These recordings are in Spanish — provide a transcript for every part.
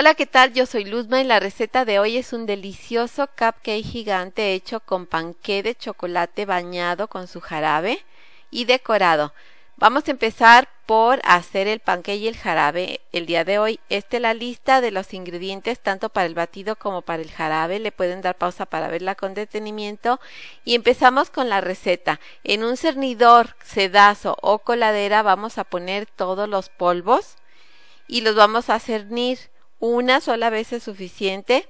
Hola, ¿qué tal? Yo soy Luzma y la receta de hoy es un delicioso cupcake gigante hecho con panqué de chocolate bañado con su jarabe y decorado. Vamos a empezar por hacer el panqué y el jarabe el día de hoy. Esta es la lista de los ingredientes tanto para el batido como para el jarabe. Le pueden dar pausa para verla con detenimiento. Y empezamos con la receta. En un cernidor, sedazo o coladera vamos a poner todos los polvos y los vamos a cernir una sola vez es suficiente,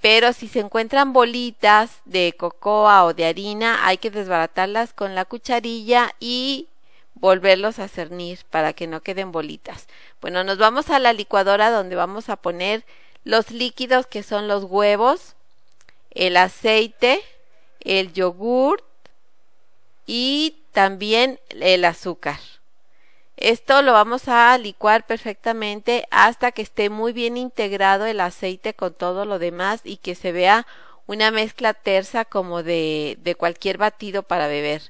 pero si se encuentran bolitas de cocoa o de harina, hay que desbaratarlas con la cucharilla y volverlos a cernir para que no queden bolitas. Bueno, nos vamos a la licuadora donde vamos a poner los líquidos que son los huevos, el aceite, el yogur y también el azúcar. Esto lo vamos a licuar perfectamente hasta que esté muy bien integrado el aceite con todo lo demás y que se vea una mezcla tersa como de, de cualquier batido para beber,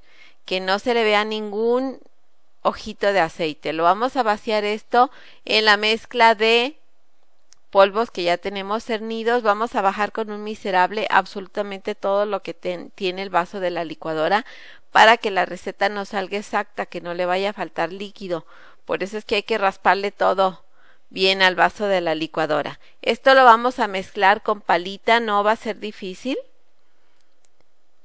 que no se le vea ningún ojito de aceite. Lo vamos a vaciar esto en la mezcla de polvos que ya tenemos cernidos, vamos a bajar con un miserable absolutamente todo lo que tiene el vaso de la licuadora para que la receta no salga exacta, que no le vaya a faltar líquido. Por eso es que hay que rasparle todo bien al vaso de la licuadora. Esto lo vamos a mezclar con palita, no va a ser difícil.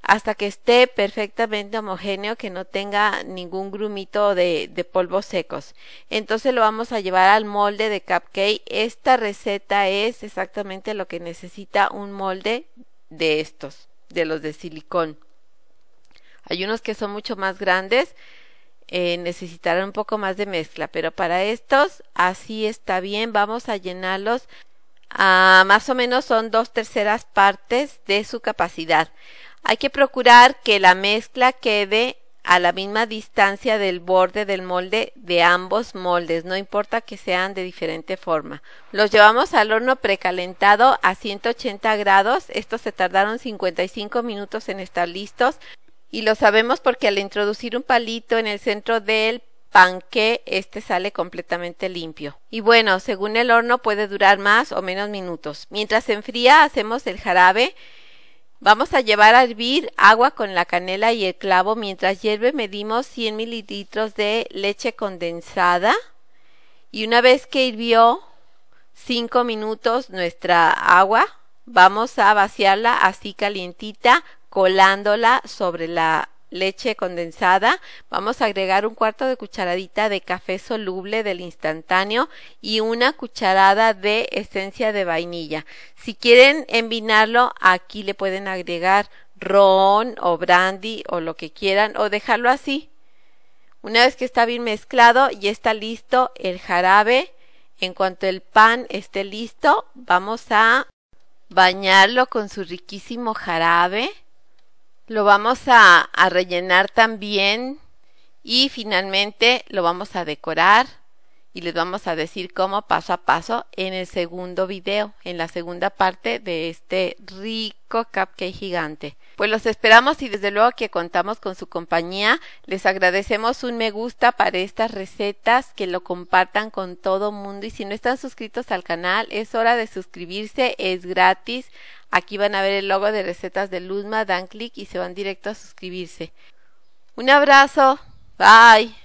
Hasta que esté perfectamente homogéneo, que no tenga ningún grumito de, polvos secos. Entonces lo vamos a llevar al molde de cupcake. Esta receta es exactamente lo que necesita un molde de estos, de los de silicón. Hay unos que son mucho más grandes, eh, necesitarán un poco más de mezcla, pero para estos así está bien, vamos a llenarlos a ah, más o menos son dos terceras partes de su capacidad. Hay que procurar que la mezcla quede a la misma distancia del borde del molde de ambos moldes, no importa que sean de diferente forma. Los llevamos al horno precalentado a 180 grados, estos se tardaron 55 minutos en estar listos. Y lo sabemos porque al introducir un palito en el centro del panque, este sale completamente limpio. Y bueno, según el horno puede durar más o menos minutos. Mientras se enfría hacemos el jarabe. Vamos a llevar a hervir agua con la canela y el clavo. Mientras hierve medimos 100 mililitros de leche condensada. Y una vez que hirvió 5 minutos nuestra agua, vamos a vaciarla así calientita colándola sobre la leche condensada, vamos a agregar un cuarto de cucharadita de café soluble del instantáneo y una cucharada de esencia de vainilla. Si quieren envinarlo, aquí le pueden agregar ron o brandy o lo que quieran o dejarlo así. Una vez que está bien mezclado y está listo el jarabe, en cuanto el pan esté listo, vamos a bañarlo con su riquísimo jarabe lo vamos a, rellenar también y finalmente lo vamos a decorar y les vamos a decir cómo paso a paso en el segundo video, en la segunda parte de este rico cupcake gigante. Pues los esperamos y desde luego que contamos con su compañía. Les agradecemos un me gusta para estas recetas, que lo compartan con todo mundo y si no están suscritos al canal es hora de suscribirse, es gratis. Aquí van a ver el logo de recetas de Luzma, dan clic y se van directo a suscribirse. Un abrazo, bye.